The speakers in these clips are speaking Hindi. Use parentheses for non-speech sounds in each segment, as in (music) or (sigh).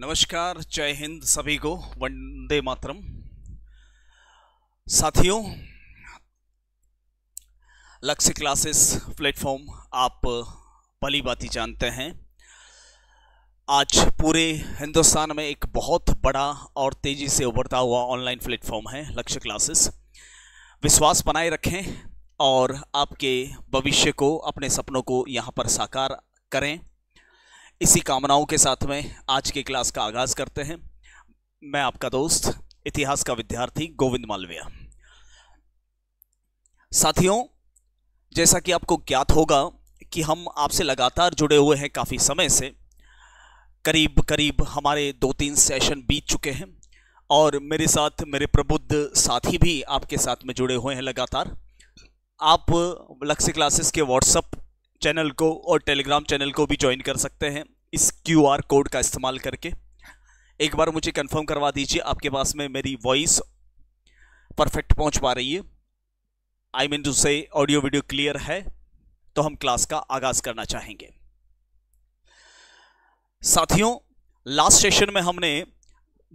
नमस्कार जय हिंद सभी को वंदे मातरम साथियों लक्ष्य क्लासेस प्लेटफॉर्म आप भली बात ही जानते हैं आज पूरे हिंदुस्तान में एक बहुत बड़ा और तेज़ी से उभरता हुआ ऑनलाइन प्लेटफॉर्म है लक्ष्य क्लासेस विश्वास बनाए रखें और आपके भविष्य को अपने सपनों को यहाँ पर साकार करें इसी कामनाओं के साथ में आज के क्लास का आगाज़ करते हैं मैं आपका दोस्त इतिहास का विद्यार्थी गोविंद मालविया साथियों जैसा कि आपको ज्ञात होगा कि हम आपसे लगातार जुड़े हुए हैं काफ़ी समय से करीब करीब हमारे दो तीन सेशन बीत चुके हैं और मेरे साथ मेरे प्रबुद्ध साथी भी आपके साथ में जुड़े हुए हैं लगातार आप लक्ष्य क्लासेस के व्हाट्सअप चैनल को और टेलीग्राम चैनल को भी ज्वाइन कर सकते हैं इस क्यूआर कोड का इस्तेमाल करके एक बार मुझे कंफर्म करवा दीजिए आपके पास में मेरी वॉइस परफेक्ट पहुंच पा रही है I mean to say audio video clear है तो हम क्लास का आगाज़ करना चाहेंगे साथियों लास्ट सेशन में हमने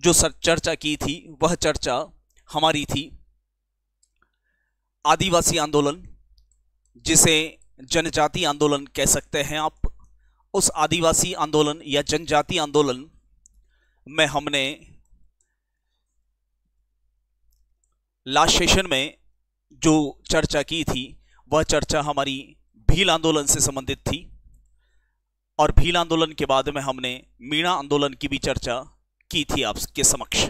जो सर चर्चा की थी वह चर्चा हमारी थी आदिवासी आंदोलन जिसे जनजाति आंदोलन कह सकते हैं आप उस आदिवासी आंदोलन या जनजाति आंदोलन में हमने लास्ट सेशन में जो चर्चा की थी वह चर्चा हमारी भील आंदोलन से संबंधित थी और भील आंदोलन के बाद में हमने मीणा आंदोलन की भी चर्चा की थी आपके समक्ष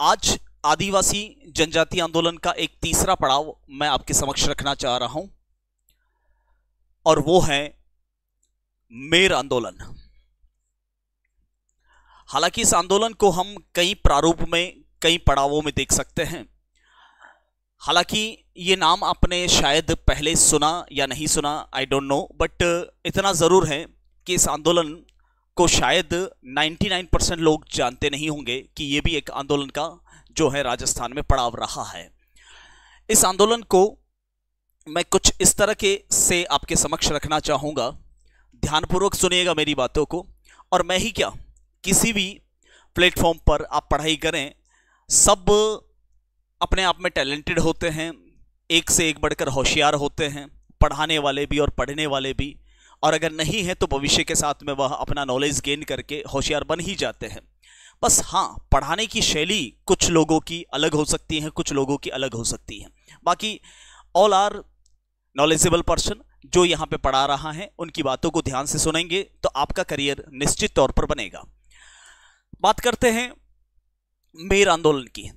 आज आदिवासी जनजाति आंदोलन का एक तीसरा पड़ाव मैं आपके समक्ष रखना चाह रहा हूं और वो है मेर आंदोलन हालांकि इस आंदोलन को हम कई प्रारूप में कई पड़ावों में देख सकते हैं हालांकि ये नाम आपने शायद पहले सुना या नहीं सुना आई डोंट नो बट इतना ज़रूर है कि इस आंदोलन को शायद 99 परसेंट लोग जानते नहीं होंगे कि ये भी एक आंदोलन का जो है राजस्थान में पड़ाव रहा है इस आंदोलन को मैं कुछ इस तरह के से आपके समक्ष रखना चाहूँगा ध्यानपूर्वक सुनिएगा मेरी बातों को और मैं ही क्या किसी भी प्लेटफॉर्म पर आप पढ़ाई करें सब अपने आप में टैलेंटेड होते हैं एक से एक बढ़कर होशियार होते हैं पढ़ाने वाले भी और पढ़ने वाले भी और अगर नहीं है तो भविष्य के साथ में वह अपना नॉलेज गेन करके होशियार बन ही जाते हैं बस हाँ पढ़ाने की शैली कुछ लोगों की अलग हो सकती है कुछ लोगों की अलग हो सकती है बाकी ऑल आर नॉलेजेबल पर्सन जो यहाँ पे पढ़ा रहा है उनकी बातों को ध्यान से सुनेंगे तो आपका करियर निश्चित तौर पर बनेगा बात करते हैं मेर आंदोलन की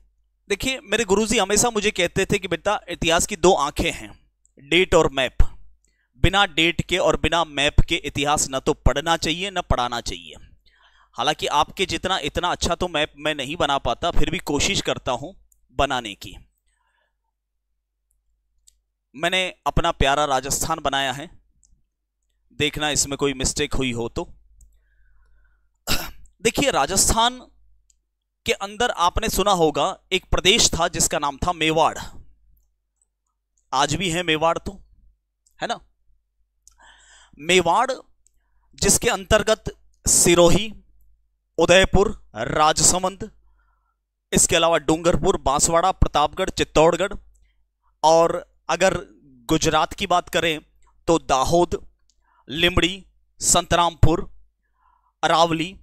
देखिए मेरे गुरुजी हमेशा मुझे कहते थे कि बेटा इतिहास की दो आंखें हैं डेट और मैप बिना डेट के और बिना मैप के इतिहास न तो पढ़ना चाहिए न पढ़ाना चाहिए हालांकि आपके जितना इतना अच्छा तो मैप मैं नहीं बना पाता फिर भी कोशिश करता हूं बनाने की मैंने अपना प्यारा राजस्थान बनाया है देखना इसमें कोई मिस्टेक हुई हो तो देखिए राजस्थान के अंदर आपने सुना होगा एक प्रदेश था जिसका नाम था मेवाड़ आज भी है मेवाड़ तो है ना मेवाड़ जिसके अंतर्गत सिरोही उदयपुर राजसमंद इसके अलावा डूंगरपुर बांसवाड़ा प्रतापगढ़ चित्तौड़गढ़ और अगर गुजरात की बात करें तो दाहोद लिमड़ी संतरामपुर अरावली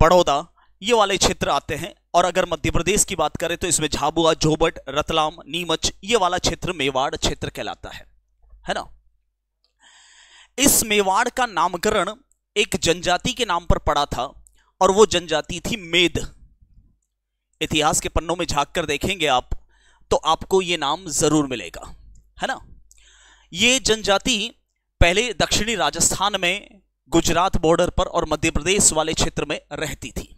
बड़ौदा ये वाले क्षेत्र आते हैं और अगर मध्य प्रदेश की बात करें तो इसमें झाबुआ जोबट रतलाम नीमच ये वाला क्षेत्र मेवाड़ क्षेत्र कहलाता है है ना इस मेवाड़ का नामकरण एक जनजाति के नाम पर पड़ा था और वो जनजाति थी मेद इतिहास के पन्नों में झांक कर देखेंगे आप तो आपको ये नाम जरूर मिलेगा है ना ये जनजाति पहले दक्षिणी राजस्थान में गुजरात बॉर्डर पर और मध्य प्रदेश वाले क्षेत्र में रहती थी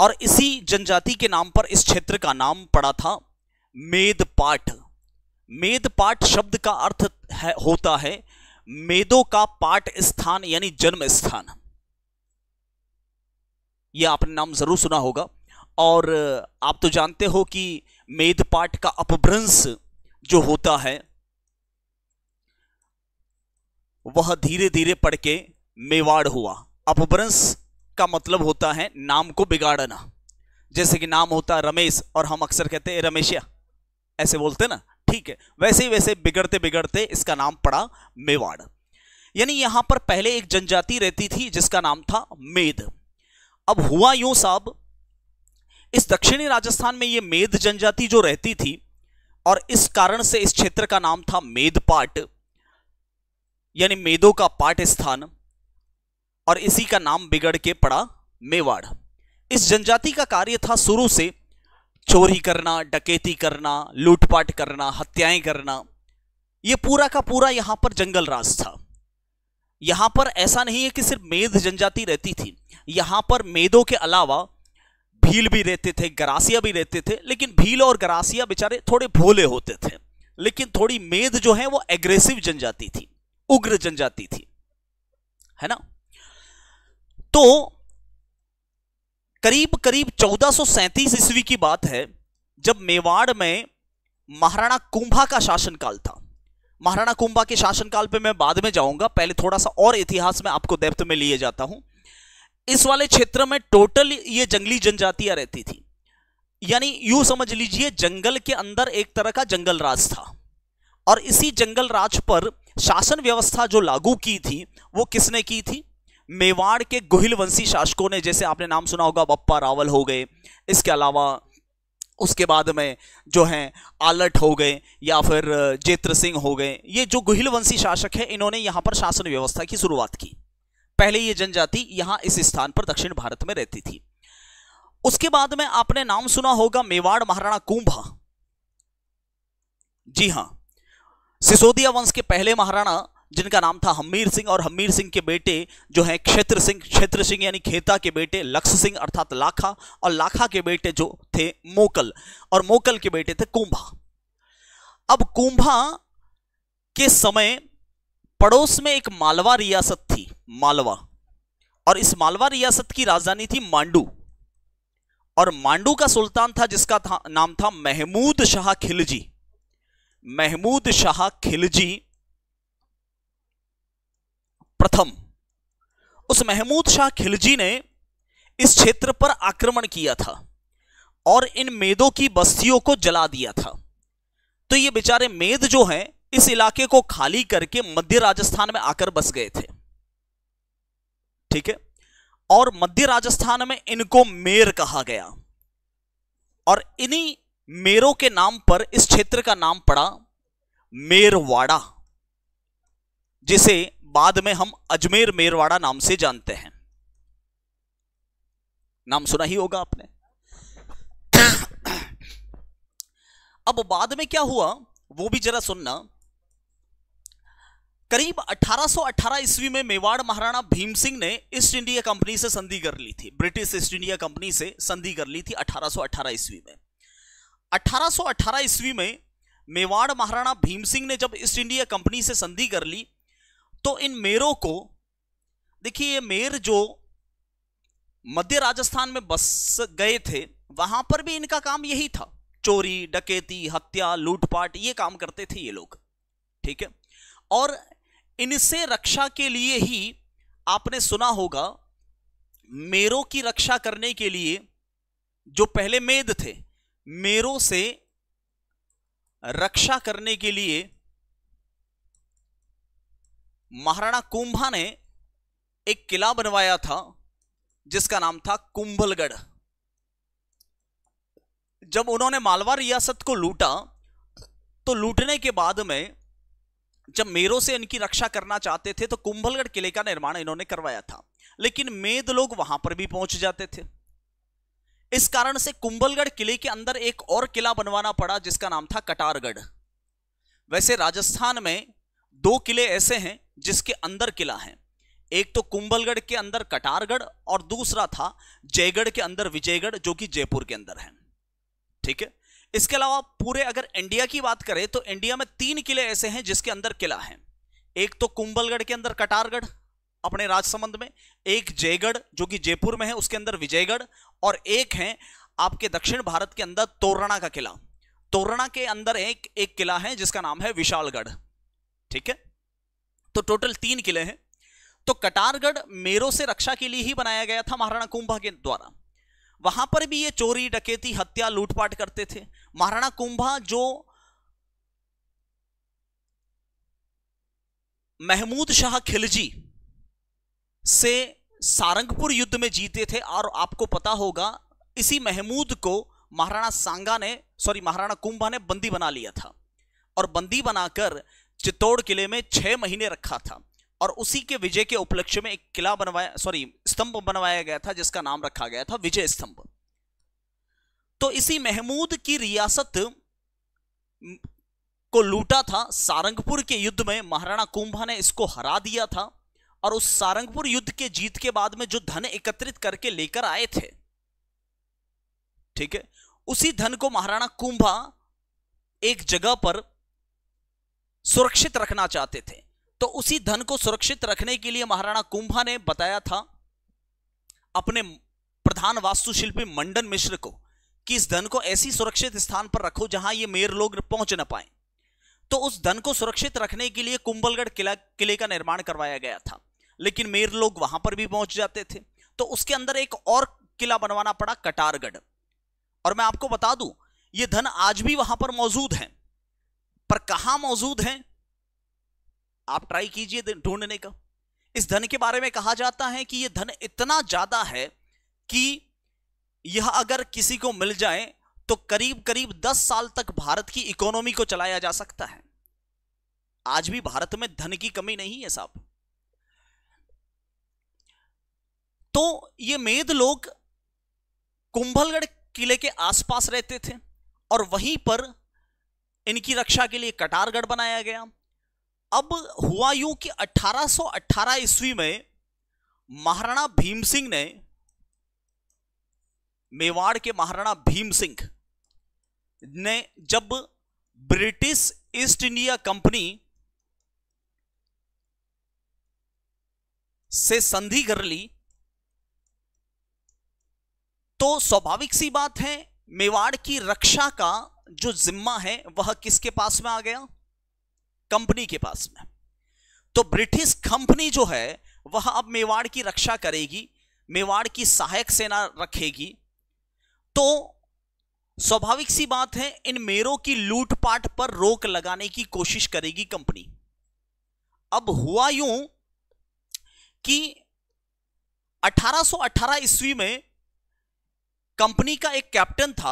और इसी जनजाति के नाम पर इस क्षेत्र का नाम पड़ा था मेदपाट मेदपाट शब्द का अर्थ है होता है मेदों का पाठ स्थान यानी जन्म स्थान यह आपने नाम जरूर सुना होगा और आप तो जानते हो कि मेदपाट का अपभ्रंश जो होता है वह धीरे धीरे पढ़ के मेवाड़ हुआ अपभ्रंश का मतलब होता है नाम को बिगाड़ना जैसे कि नाम होता है रमेश और हम अक्सर कहते हैं रमेशिया ऐसे बोलते ना ठीक है वैसे ही वैसे बिगड़ते बिगड़ते इसका नाम पड़ा मेवाड़ यानी यहां पर पहले एक जनजाति रहती थी जिसका नाम था मेद अब हुआ यूं साहब इस दक्षिणी राजस्थान में यह मेद जनजाति जो रहती थी और इस कारण से इस क्षेत्र का नाम था मेदपाट यानी मेदो का पाठ स्थान और इसी का नाम बिगड़ के पड़ा मेवाड़ इस जनजाति का कार्य था शुरू से चोरी करना डकैती करना लूटपाट करना हत्याएं करना ये पूरा का पूरा यहाँ पर जंगल राज था यहाँ पर ऐसा नहीं है कि सिर्फ मेद जनजाति रहती थी यहाँ पर मेदों के अलावा भील भी रहते थे गरासिया भी रहते थे लेकिन भील और गरासिया बेचारे थोड़े भोले होते थे लेकिन थोड़ी मेद जो है वो एग्रेसिव जनजाति थी उग्र जनजाति थी है ना तो करीब करीब चौदह ईस्वी की बात है जब मेवाड़ में महाराणा कुंभा का शासनकाल था महाराणा कुंभा के शासनकाल पे मैं बाद में जाऊंगा पहले थोड़ा सा और इतिहास में आपको डेप्थ में लिए जाता हूं इस वाले क्षेत्र में टोटल ये जंगली जनजातियां रहती थी यानी यू समझ लीजिए जंगल के अंदर एक तरह का जंगल राज था और इसी जंगल राज पर शासन व्यवस्था जो लागू की थी वो किसने की थी मेवाड़ के वंशी शासकों ने जैसे आपने नाम सुना होगा बप्पा रावल हो गए इसके अलावा उसके बाद में जो हैं आलट हो गए या फिर जेत्र सिंह हो गए ये जो गुहिलवंशी शासक है इन्होंने यहाँ पर शासन व्यवस्था की शुरुआत की पहले ये जनजाति यहाँ इस स्थान पर दक्षिण भारत में रहती थी उसके बाद में आपने नाम सुना होगा मेवाड़ महाराणा कुंभा जी हाँ सिसोदिया वंश के पहले महाराणा जिनका नाम था हमीर सिंह और हमीर सिंह के बेटे जो हैं क्षेत्र सिंह क्षेत्र सिंह यानी खेता के बेटे लक्ष्य सिंह अर्थात लाखा और लाखा के बेटे जो थे मोकल और मोकल के बेटे थे कुंभा अब कुंभा के समय पड़ोस में एक मालवा रियासत थी मालवा और इस मालवा रियासत की राजधानी थी मांडू और मांडू का सुल्तान था जिसका था, नाम था महमूद शाह खिलजी महमूद शाह खिलजी प्रथम उस महमूद शाह खिलजी ने इस क्षेत्र पर आक्रमण किया था और इन मेदों की बस्तियों को जला दिया था तो ये बेचारे मेद जो हैं इस इलाके को खाली करके मध्य राजस्थान में आकर बस गए थे ठीक है और मध्य राजस्थान में इनको मेर कहा गया और इन्हीं मेरो के नाम पर इस क्षेत्र का नाम पड़ा मेरवाड़ा जिसे बाद में हम अजमेर मेरवाड़ा नाम से जानते हैं नाम सुना ही होगा आपने अब बाद में क्या हुआ वो भी जरा सुनना करीब 1818 ईस्वी में मेवाड़ महाराणा भीम सिंह ने ईस्ट इंडिया कंपनी से संधि कर ली थी ब्रिटिश ईस्ट इंडिया कंपनी से संधि कर ली थी 1818 ईस्वी में 1818 ईस्वी में मेवाड़ महाराणा भीम सिंह ने जब ईस्ट इंडिया कंपनी से संधि कर ली तो इन मेरों को देखिए ये मेर जो मध्य राजस्थान में बस गए थे वहां पर भी इनका काम यही था चोरी डकैती हत्या लूटपाट ये काम करते थे ये लोग ठीक है और इनसे रक्षा के लिए ही आपने सुना होगा मेरों की रक्षा करने के लिए जो पहले मेद थे मेरों से रक्षा करने के लिए महाराणा कुंभा ने एक किला बनवाया था जिसका नाम था कुंभलगढ़ जब उन्होंने मालवा रियासत को लूटा तो लूटने के बाद में जब मेरों से इनकी रक्षा करना चाहते थे तो कुंभलगढ़ किले का निर्माण इन्होंने करवाया था लेकिन मेद लोग वहां पर भी पहुंच जाते थे इस कारण से कुंभलगढ़ किले के अंदर एक और किला बनवाना पड़ा जिसका नाम था कटारगढ़ वैसे राजस्थान में दो किले ऐसे हैं जिसके अंदर किला है एक तो कुंभलगढ़ के अंदर कटारगढ़ और दूसरा था जयगढ़ के अंदर विजयगढ़ जो कि जयपुर के अंदर है ठीक है इसके अलावा पूरे अगर इंडिया की बात करें तो इंडिया में तीन किले ऐसे हैं जिसके अंदर किला है एक तो कुंभलगढ़ के अंदर कटारगढ़ अपने राजसमंद में एक जयगढ़ जो कि जयपुर में है उसके अंदर विजयगढ़ और एक है आपके दक्षिण भारत के अंदर तोरणा का किला तोरणा के अंदर एक एक किला है जिसका नाम है विशालगढ़ ठीक है तो टोटल तीन किले हैं तो कटारगढ़ मेरो से रक्षा के लिए ही बनाया गया था महाराणा कुंभा के द्वारा वहां पर भी ये चोरी डकेती हत्या लूटपाट करते थे महाराणा कुंभा जो महमूद शाह खिलजी से सारंगपुर युद्ध में जीते थे और आपको पता होगा इसी महमूद को महाराणा सांगा ने सॉरी महाराणा कुंभा ने बंदी बना लिया था और बंदी बनाकर चित्तौड़ किले में छह महीने रखा था और उसी के विजय के उपलक्ष्य में एक किला बनवाया सॉरी स्तंभ बनवाया गया था जिसका नाम रखा गया था विजय स्तंभ तो इसी महमूद की रियासत को लूटा था सारंगपुर के युद्ध में महाराणा कुंभा ने इसको हरा दिया था और उस सारंगपुर युद्ध के जीत के बाद में जो धन एकत्रित करके लेकर आए थे ठीक है उसी धन को महाराणा कुंभा एक जगह पर सुरक्षित रखना चाहते थे तो उसी धन को सुरक्षित रखने के लिए महाराणा कुंभा ने बताया था अपने प्रधान वास्तुशिल्पी मंडन मिश्र को कि इस धन को ऐसी सुरक्षित स्थान पर रखो जहां ये मेयर लोग पहुंच ना पाए तो उस धन को सुरक्षित रखने के लिए कुंभलगढ़ किला किले का निर्माण करवाया गया था लेकिन मेर लोग वहां पर भी पहुंच जाते थे तो उसके अंदर एक और किला बनवाना पड़ा कटारगढ़ और मैं आपको बता दूं ये धन आज भी वहां पर मौजूद है पर कहां मौजूद है आप ट्राई कीजिए ढूंढने का इस धन के बारे में कहा जाता है कि यह धन इतना ज्यादा है कि यह अगर किसी को मिल जाए तो करीब करीब 10 साल तक भारत की इकोनॉमी को चलाया जा सकता है आज भी भारत में धन की कमी नहीं है साहब तो ये मेद लोग कुंभलगढ़ किले के आसपास रहते थे और वहीं पर इनकी रक्षा के लिए कटारगढ़ बनाया गया अब हुआ यूं कि 1818 ईस्वी में महाराणा भीम सिंह ने मेवाड़ के महाराणा भीम सिंह ने जब ब्रिटिश ईस्ट इंडिया कंपनी से संधि कर ली तो स्वाभाविक सी बात है मेवाड़ की रक्षा का जो जिम्मा है वह किसके पास में आ गया कंपनी के पास में तो ब्रिटिश कंपनी जो है वह अब मेवाड़ की रक्षा करेगी मेवाड़ की सहायक सेना रखेगी तो स्वाभाविक सी बात है इन मेरों की लूटपाट पर रोक लगाने की कोशिश करेगी कंपनी अब हुआ यूं कि 1818 ईस्वी में कंपनी का एक कैप्टन था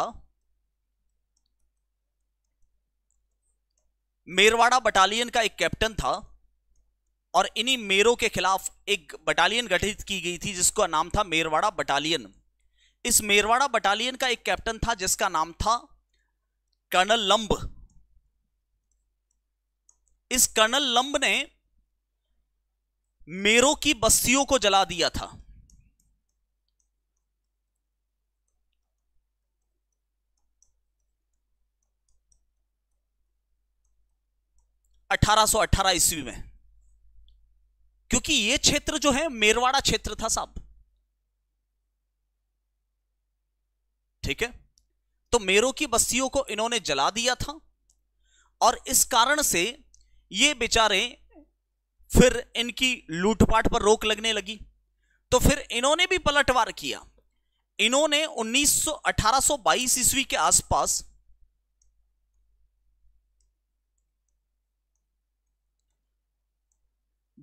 मेरवाड़ा बटालियन का एक कैप्टन था और इन्हीं मेरों के खिलाफ एक बटालियन गठित की गई थी जिसका नाम था मेरवाड़ा बटालियन इस मेरवाड़ा बटालियन का एक कैप्टन था जिसका नाम था कर्नल लंब इस कर्नल लंब ने मेरों की बस्तियों को जला दिया था 1818 ईस्वी में क्योंकि ये क्षेत्र जो है मेरवाड़ा क्षेत्र था साहब ठीक है तो मेरो की बस्तियों को इन्होंने जला दिया था और इस कारण से ये बेचारे फिर इनकी लूटपाट पर रोक लगने लगी तो फिर इन्होंने भी पलटवार किया इन्होंने 1900 1822 ईस्वी के आसपास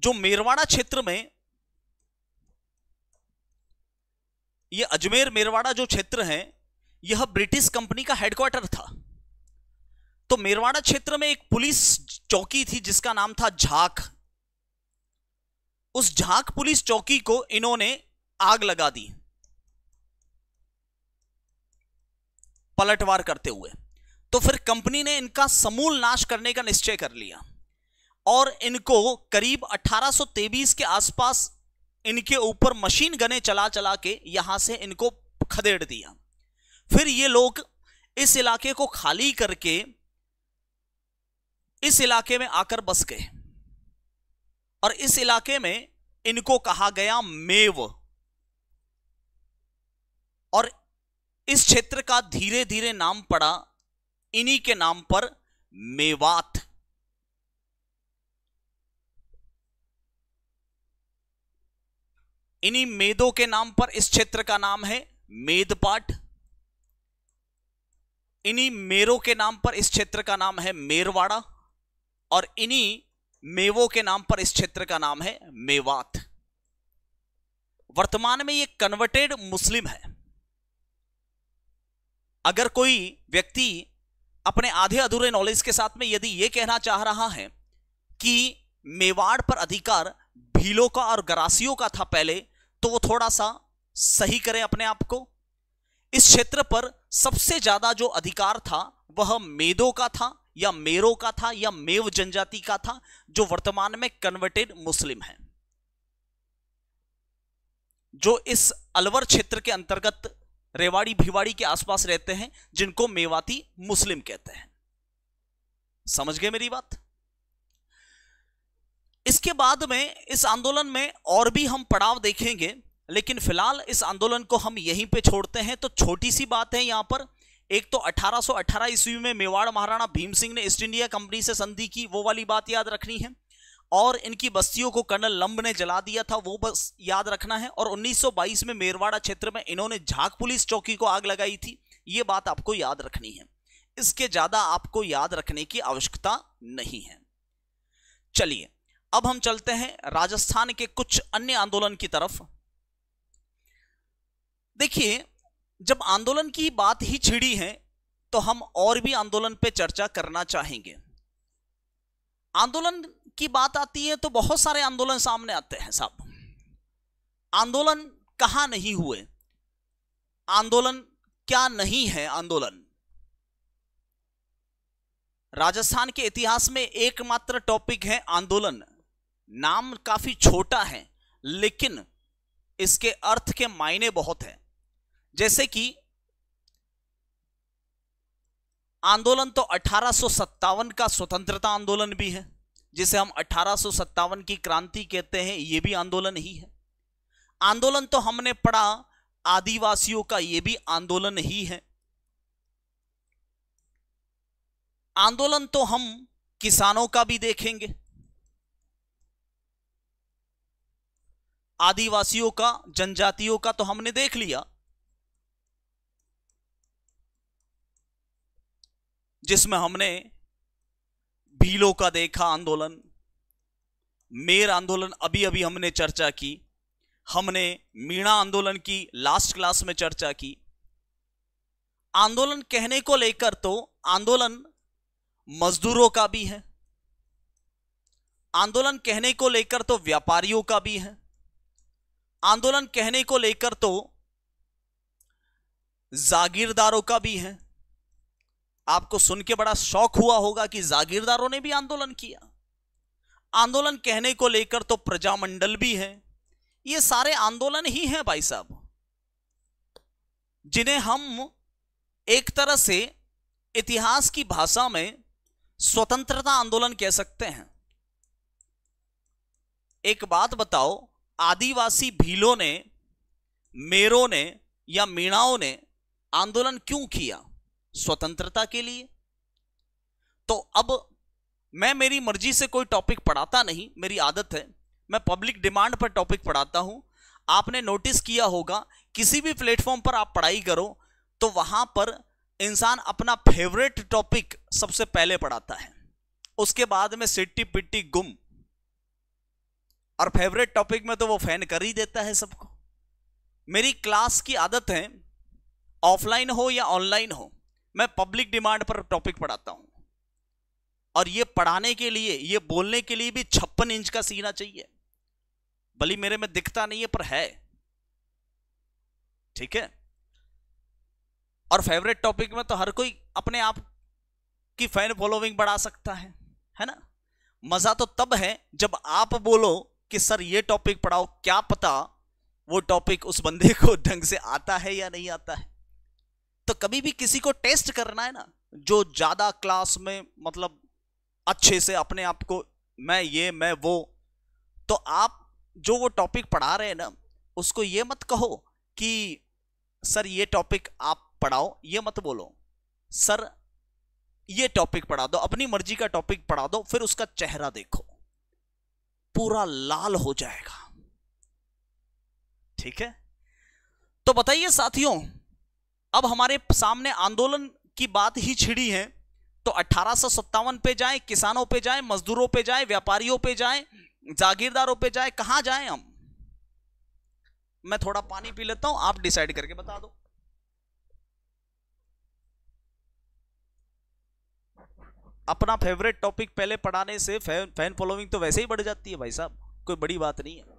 जो मेरवाड़ा क्षेत्र में ये अजमेर मेरवाड़ा जो क्षेत्र है यह ब्रिटिश कंपनी का हेडक्वार्टर था तो मेरवाड़ा क्षेत्र में एक पुलिस चौकी थी जिसका नाम था झाक उस झाक पुलिस चौकी को इन्होंने आग लगा दी पलटवार करते हुए तो फिर कंपनी ने इनका समूल नाश करने का निश्चय कर लिया और इनको करीब 1823 के आसपास इनके ऊपर मशीन गने चला चला के यहां से इनको खदेड़ दिया फिर ये लोग इस इलाके को खाली करके इस इलाके में आकर बस गए और इस इलाके में इनको कहा गया मेव और इस क्षेत्र का धीरे धीरे नाम पड़ा इन्हीं के नाम पर मेवात इन्हीं मेदों के नाम पर इस क्षेत्र का नाम है मेदपाट इन्हीं मेरों के नाम पर इस क्षेत्र का नाम है मेरवाड़ा और इन्हीं मेवों के नाम पर इस क्षेत्र का नाम है मेवात वर्तमान में यह कन्वर्टेड मुस्लिम है अगर कोई व्यक्ति अपने आधे अधूरे नॉलेज के साथ में यदि यह कहना चाह रहा है कि मेवाड़ पर अधिकार भीलों का और गरासियों का था पहले तो वो थोड़ा सा सही करें अपने आप को इस क्षेत्र पर सबसे ज्यादा जो अधिकार था वह मेदों का था या मेरो का था या मेव जनजाति का था जो वर्तमान में कन्वर्टेड मुस्लिम है जो इस अलवर क्षेत्र के अंतर्गत रेवाड़ी भिवाड़ी के आसपास रहते हैं जिनको मेवाती मुस्लिम कहते हैं समझ गए मेरी बात इसके बाद में इस आंदोलन में और भी हम पड़ाव देखेंगे लेकिन फिलहाल इस आंदोलन को हम यहीं पे छोड़ते हैं तो छोटी सी बात है यहाँ पर एक तो 1818 ईस्वी में मेवाड़ महाराणा भीम सिंह ने ईस्ट इंडिया कंपनी से संधि की वो वाली बात याद रखनी है और इनकी बस्तियों को कर्नल लंब ने जला दिया था वो बस याद रखना है और 1922 में मेरवाड़ा क्षेत्र में इन्होंने झाक पुलिस चौकी को आग लगाई थी ये बात आपको याद रखनी है इसके ज़्यादा आपको याद रखने की आवश्यकता नहीं है चलिए अब हम चलते हैं राजस्थान के कुछ अन्य आंदोलन की तरफ देखिए जब आंदोलन की बात ही छिड़ी है तो हम और भी आंदोलन पे चर्चा करना चाहेंगे आंदोलन की बात आती है तो बहुत सारे आंदोलन सामने आते हैं साहब आंदोलन कहां नहीं हुए आंदोलन क्या नहीं है आंदोलन राजस्थान के इतिहास में एकमात्र टॉपिक है आंदोलन नाम काफी छोटा है लेकिन इसके अर्थ के मायने बहुत हैं जैसे कि आंदोलन तो अठारह का स्वतंत्रता आंदोलन भी है जिसे हम अठारह की क्रांति कहते हैं ये भी आंदोलन ही है आंदोलन तो हमने पढ़ा आदिवासियों का यह भी आंदोलन ही है आंदोलन तो हम किसानों का भी देखेंगे आदिवासियों का जनजातियों का तो हमने देख लिया जिसमें हमने भीलों का देखा आंदोलन मेर आंदोलन अभी अभी हमने चर्चा की हमने मीणा आंदोलन की लास्ट क्लास में चर्चा की आंदोलन कहने को लेकर तो आंदोलन मजदूरों का भी है आंदोलन कहने को लेकर तो व्यापारियों का भी है आंदोलन कहने को लेकर तो जागीरदारों का भी है आपको सुन के बड़ा शौक हुआ होगा कि जागीरदारों ने भी आंदोलन किया आंदोलन कहने को लेकर तो प्रजामंडल भी है ये सारे आंदोलन ही हैं भाई साहब जिन्हें हम एक तरह से इतिहास की भाषा में स्वतंत्रता आंदोलन कह सकते हैं एक बात बताओ आदिवासी भीलों ने मेरों ने या मीणाओं ने आंदोलन क्यों किया स्वतंत्रता के लिए तो अब मैं मेरी मर्जी से कोई टॉपिक पढ़ाता नहीं मेरी आदत है मैं पब्लिक डिमांड पर टॉपिक पढ़ाता हूं आपने नोटिस किया होगा किसी भी प्लेटफॉर्म पर आप पढ़ाई करो तो वहां पर इंसान अपना फेवरेट टॉपिक सबसे पहले पढ़ाता है उसके बाद में सिट्टी पिट्टी गुम और फेवरेट टॉपिक में तो वो फैन कर ही देता है सबको मेरी क्लास की आदत है ऑफलाइन हो या ऑनलाइन हो मैं पब्लिक डिमांड पर टॉपिक पढ़ाता हूं और ये पढ़ाने के लिए ये बोलने के लिए भी छप्पन इंच का सीना चाहिए भली मेरे में दिखता नहीं है पर है ठीक है और फेवरेट टॉपिक में तो हर कोई अपने आप की फैन फॉलोइंग बढ़ा सकता है है ना मजा तो तब है जब आप बोलो कि सर ये टॉपिक पढ़ाओ क्या पता वो टॉपिक उस बंदे को (laughs) ढंग से आता है या नहीं आता है तो कभी भी किसी को टेस्ट करना है ना जो ज़्यादा क्लास में मतलब अच्छे से अपने आप को मैं ये मैं वो तो आप जो वो टॉपिक पढ़ा रहे हैं ना उसको ये मत कहो कि सर ये टॉपिक आप पढ़ाओ ये मत बोलो सर ये टॉपिक पढ़ा दो अपनी मर्जी का टॉपिक पढ़ा दो फिर उसका चेहरा देखो पूरा लाल हो जाएगा ठीक है तो बताइए साथियों अब हमारे सामने आंदोलन की बात ही छिड़ी है तो अठारह पे जाएं किसानों पे जाएं मजदूरों पे जाएं व्यापारियों पे जाएं जागीरदारों पे जाएं कहां जाएं हम मैं थोड़ा पानी पी लेता हूं आप डिसाइड करके बता दो अपना फेवरेट टॉपिक पहले पढ़ाने से फैन फैन फॉलोइंग तो वैसे ही बढ़ जाती है भाई साहब कोई बड़ी बात नहीं है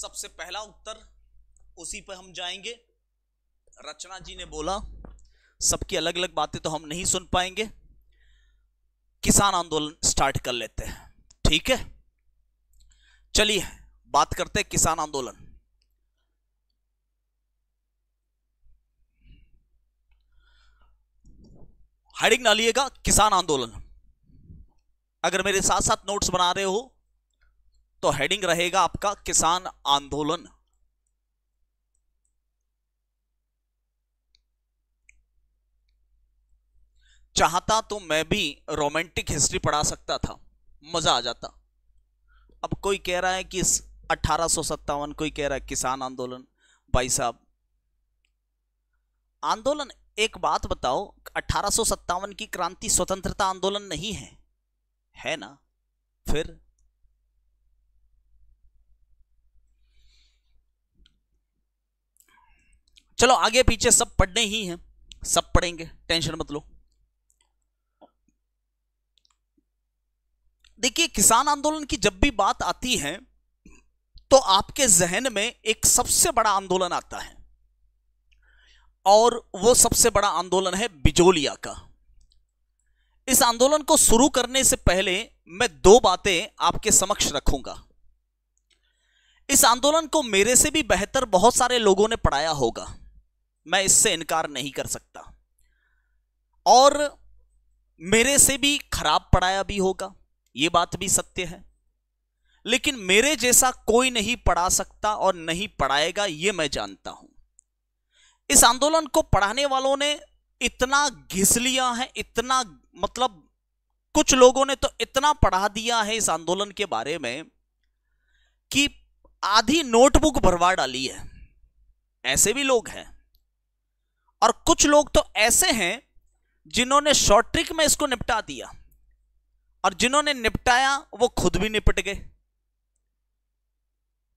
सबसे पहला उत्तर उसी पर हम जाएंगे रचना जी ने बोला सबकी अलग अलग बातें तो हम नहीं सुन पाएंगे किसान आंदोलन स्टार्ट कर लेते हैं ठीक है चलिए बात करते हैं किसान आंदोलन हेडिंग लिएगा किसान आंदोलन अगर मेरे साथ साथ नोट्स बना रहे हो तो हेडिंग रहेगा आपका किसान आंदोलन चाहता तो मैं भी रोमांटिक हिस्ट्री पढ़ा सकता था मजा आ जाता अब कोई कह रहा है कि अठारह कोई कह रहा है किसान आंदोलन भाई साहब आंदोलन एक बात बताओ अठारह की क्रांति स्वतंत्रता आंदोलन नहीं है है ना फिर चलो आगे पीछे सब पढ़ने ही हैं सब पढ़ेंगे टेंशन मत लो देखिए किसान आंदोलन की जब भी बात आती है तो आपके जहन में एक सबसे बड़ा आंदोलन आता है और वो सबसे बड़ा आंदोलन है बिजोलिया का इस आंदोलन को शुरू करने से पहले मैं दो बातें आपके समक्ष रखूंगा इस आंदोलन को मेरे से भी बेहतर बहुत सारे लोगों ने पढ़ाया होगा मैं इससे इनकार नहीं कर सकता और मेरे से भी खराब पढ़ाया भी होगा ये बात भी सत्य है लेकिन मेरे जैसा कोई नहीं पढ़ा सकता और नहीं पढ़ाएगा ये मैं जानता हूं इस आंदोलन को पढ़ाने वालों ने इतना घिस लिया है इतना मतलब कुछ लोगों ने तो इतना पढ़ा दिया है इस आंदोलन के बारे में कि आधी नोटबुक भरवा डाली है ऐसे भी लोग हैं और कुछ लोग तो ऐसे हैं जिन्होंने शॉर्ट ट्रिक में इसको निपटा दिया और जिन्होंने निपटाया वो खुद भी निपट गए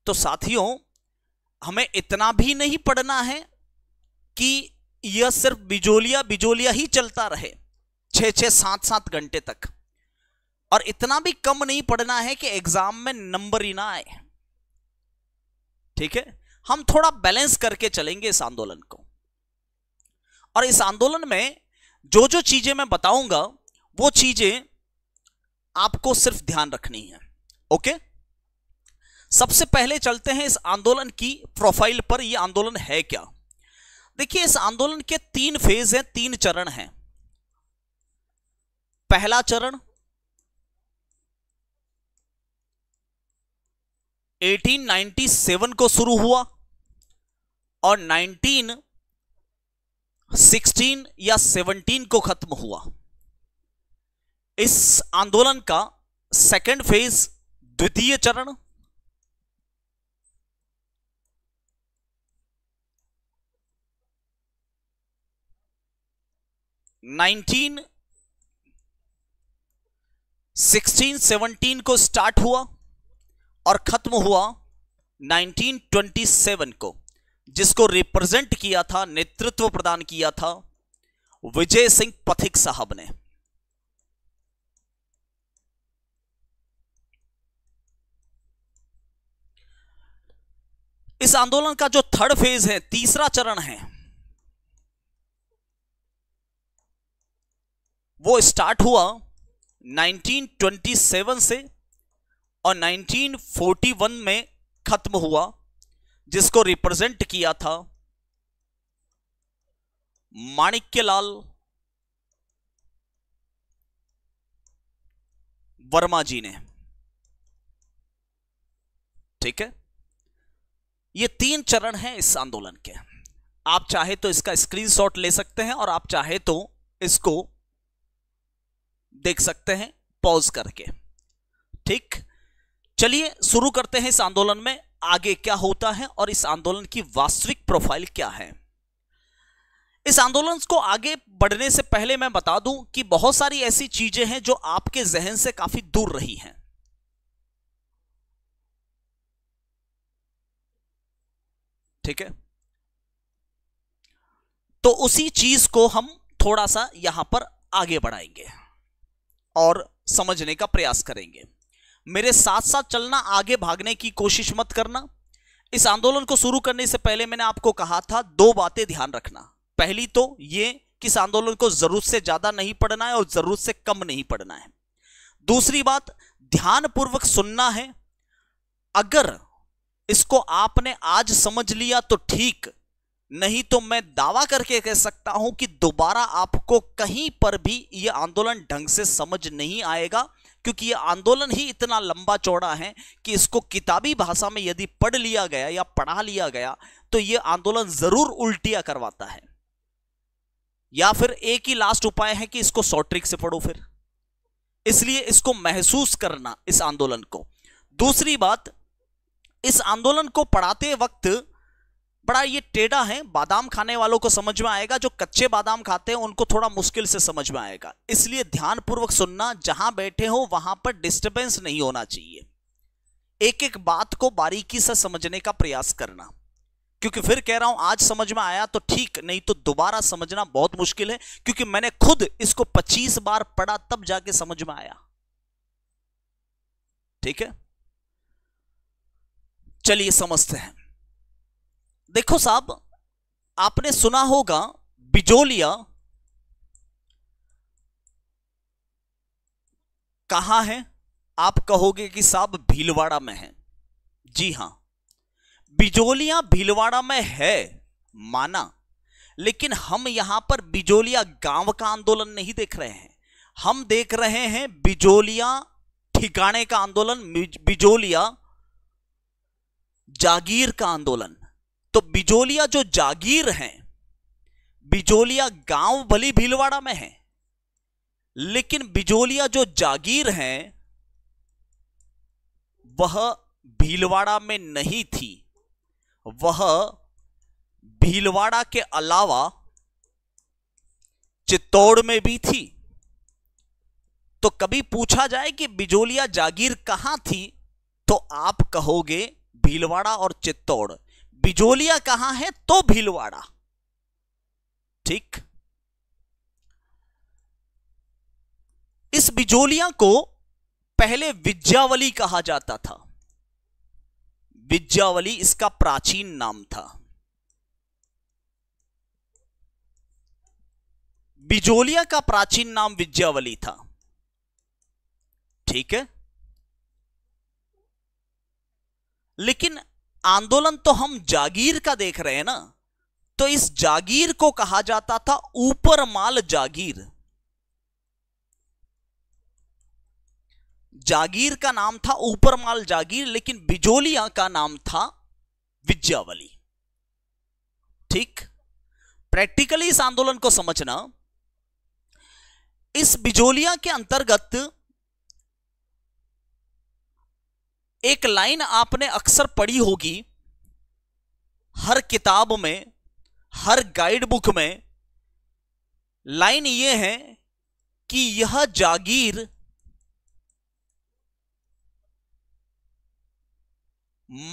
तो साथियों हमें इतना भी नहीं पढ़ना है कि यह सिर्फ बिजोलिया बिजोलिया ही चलता रहे छ छह सात सात घंटे तक और इतना भी कम नहीं पढ़ना है कि एग्जाम में नंबर ही ना आए ठीक है हम थोड़ा बैलेंस करके चलेंगे इस आंदोलन को और इस आंदोलन में जो जो चीजें मैं बताऊंगा वो चीजें आपको सिर्फ ध्यान रखनी है ओके सबसे पहले चलते हैं इस आंदोलन की प्रोफाइल पर यह आंदोलन है क्या देखिए इस आंदोलन के तीन फेज हैं तीन चरण हैं पहला चरण 1897 को शुरू हुआ और 1916 या 17 को खत्म हुआ इस आंदोलन का सेकेंड फेज द्वितीय चरण नाइनटीन सिक्सटीन सेवनटीन को स्टार्ट हुआ और खत्म हुआ 1927 को जिसको रिप्रेजेंट किया था नेतृत्व प्रदान किया था विजय सिंह पथिक साहब ने इस आंदोलन का जो थर्ड फेज है तीसरा चरण है वो स्टार्ट हुआ 1927 से और 1941 में खत्म हुआ जिसको रिप्रेजेंट किया था माणिक्यलाल वर्मा जी ने ठीक है ये तीन चरण हैं इस आंदोलन के आप चाहे तो इसका स्क्रीनशॉट ले सकते हैं और आप चाहे तो इसको देख सकते हैं पॉज करके ठीक चलिए शुरू करते हैं इस आंदोलन में आगे क्या होता है और इस आंदोलन की वास्तविक प्रोफाइल क्या है इस आंदोलन को आगे बढ़ने से पहले मैं बता दूं कि बहुत सारी ऐसी चीजें हैं जो आपके जहन से काफी दूर रही हैं ठीक है तो उसी चीज को हम थोड़ा सा यहां पर आगे बढ़ाएंगे और समझने का प्रयास करेंगे मेरे साथ साथ चलना आगे भागने की कोशिश मत करना इस आंदोलन को शुरू करने से पहले मैंने आपको कहा था दो बातें ध्यान रखना पहली तो ये कि इस आंदोलन को जरूरत से ज्यादा नहीं पढ़ना है और जरूरत से कम नहीं पढ़ना है दूसरी बात ध्यानपूर्वक सुनना है अगर इसको आपने आज समझ लिया तो ठीक नहीं तो मैं दावा करके कह सकता हूं कि दोबारा आपको कहीं पर भी यह आंदोलन ढंग से समझ नहीं आएगा क्योंकि यह आंदोलन ही इतना लंबा चौड़ा है कि इसको किताबी भाषा में यदि पढ़ लिया गया या पढ़ा लिया गया तो यह आंदोलन जरूर उल्टिया करवाता है या फिर एक ही लास्ट उपाय है कि इसको सॉट्रिक से पढ़ो फिर इसलिए इसको महसूस करना इस आंदोलन को दूसरी बात इस आंदोलन को पढ़ाते वक्त बड़ा ये टेढ़ा है बादाम खाने वालों को समझ में आएगा जो कच्चे बादाम खाते हैं उनको थोड़ा मुश्किल से समझ में आएगा इसलिए ध्यानपूर्वक सुनना जहां बैठे हो वहां पर डिस्टर्बेंस नहीं होना चाहिए एक एक बात को बारीकी से समझने का प्रयास करना क्योंकि फिर कह रहा हूं आज समझ में आया तो ठीक नहीं तो दोबारा समझना बहुत मुश्किल है क्योंकि मैंने खुद इसको 25 बार पढ़ा तब जाके समझ में आया ठीक है चलिए समझते हैं देखो साहब आपने सुना होगा बिजोलिया कहा है आप कहोगे कि साहब भीलवाड़ा में है जी हां बिजोलिया भीलवाड़ा में है माना लेकिन हम यहां पर बिजोलिया गांव का आंदोलन नहीं देख रहे हैं हम देख रहे हैं बिजोलिया ठिकाने का आंदोलन बिजोलिया जागीर का आंदोलन तो बिजोलिया जो जागीर हैं बिजोलिया गांव भली भीलवाड़ा में है लेकिन बिजोलिया जो जागीर हैं वह भीलवाड़ा में नहीं थी वह भीलवाड़ा के अलावा चित्तौड़ में भी थी तो कभी पूछा जाए कि बिजोलिया जागीर कहां थी तो आप कहोगे भीलवाड़ा और चित्तौड़ बिजोलिया कहां है तो भीलवाड़ा ठीक इस बिजोलिया को पहले विज्ञावली कहा जाता था विज्यावली इसका प्राचीन नाम था बिजोलिया का प्राचीन नाम विज्यावली था ठीक है लेकिन आंदोलन तो हम जागीर का देख रहे हैं ना तो इस जागीर को कहा जाता था ऊपर माल जागीर जागीर का नाम था ऊपरमाल जागीर लेकिन बिजोलिया का नाम था विद्यावली ठीक प्रैक्टिकली इस आंदोलन को समझना इस बिजोलिया के अंतर्गत एक लाइन आपने अक्सर पढ़ी होगी हर किताब में हर गाइड बुक में लाइन ये है कि यह जागीर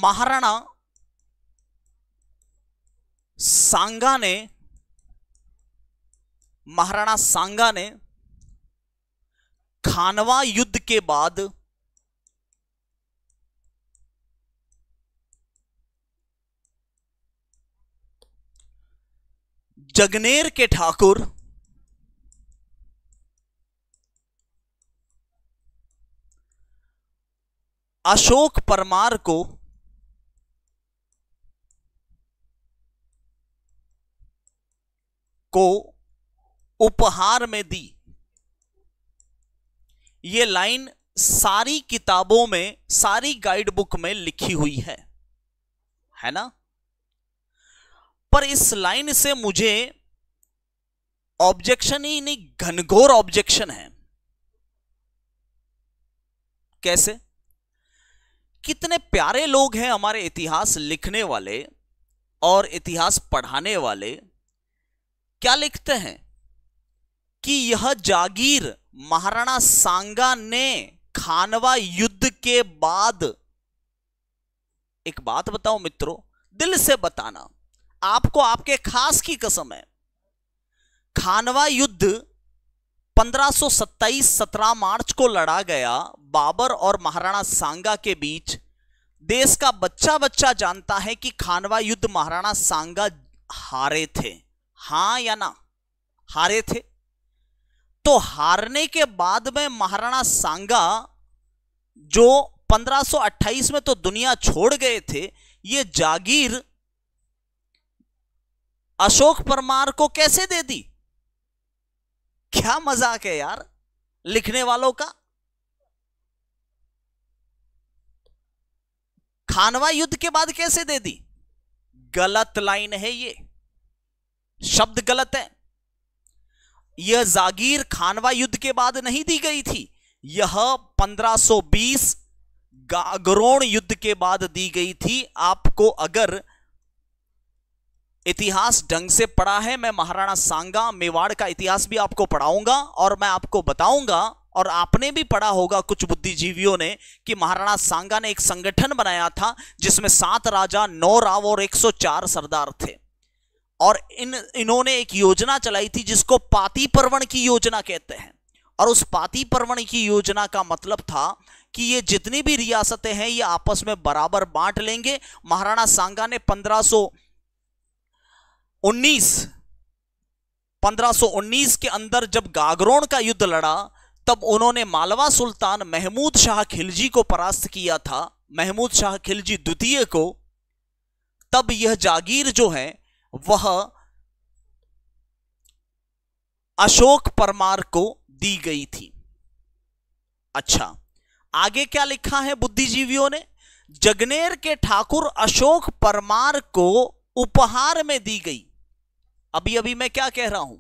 महाराणा सांगा ने महाराणा सांगा ने खानवा युद्ध के बाद जगनेर के ठाकुर अशोक परमार को को उपहार में दी ये लाइन सारी किताबों में सारी गाइडबुक में लिखी हुई है है ना पर इस लाइन से मुझे ऑब्जेक्शन ही नहीं घनघोर ऑब्जेक्शन है कैसे कितने प्यारे लोग हैं हमारे इतिहास लिखने वाले और इतिहास पढ़ाने वाले क्या लिखते हैं कि यह जागीर महाराणा सांगा ने खानवा युद्ध के बाद एक बात बताओ मित्रों दिल से बताना आपको आपके खास की कसम है खानवा युद्ध 1527 17 मार्च को लड़ा गया बाबर और महाराणा सांगा के बीच देश का बच्चा बच्चा जानता है कि खानवा युद्ध महाराणा सांगा हारे थे हां या ना हारे थे तो हारने के बाद में महाराणा सांगा जो 1528 में तो दुनिया छोड़ गए थे ये जागीर अशोक परमार को कैसे दे दी क्या मजाक है यार लिखने वालों का खानवा युद्ध के बाद कैसे दे दी गलत लाइन है ये शब्द गलत है यह जागीर खानवा युद्ध के बाद नहीं दी गई थी यह 1520 गागरोण युद्ध के बाद दी गई थी आपको अगर इतिहास ढंग से पढ़ा है मैं महाराणा सांगा मेवाड़ का इतिहास भी आपको पढ़ाऊंगा और मैं आपको बताऊंगा और आपने भी पढ़ा होगा कुछ बुद्धिजीवियों ने कि महाराणा सांगा ने एक संगठन बनाया था जिसमें सात राजा नौ राव और 104 सरदार थे और इन इन्होंने एक योजना चलाई थी जिसको पाती परवण की योजना कहते हैं और उस पाती परवण की योजना का मतलब था कि ये जितनी भी रियासतें हैं ये आपस में बराबर बांट लेंगे महाराणा सांगा ने पंद्रह 1519 के अंदर जब गागरोन का युद्ध लड़ा तब उन्होंने मालवा सुल्तान महमूद शाह खिलजी को परास्त किया था महमूद शाह खिलजी द्वितीय को तब यह जागीर जो है वह अशोक परमार को दी गई थी अच्छा आगे क्या लिखा है बुद्धिजीवियों ने जगनेर के ठाकुर अशोक परमार को उपहार में दी गई अभी अभी मैं क्या कह रहा हूं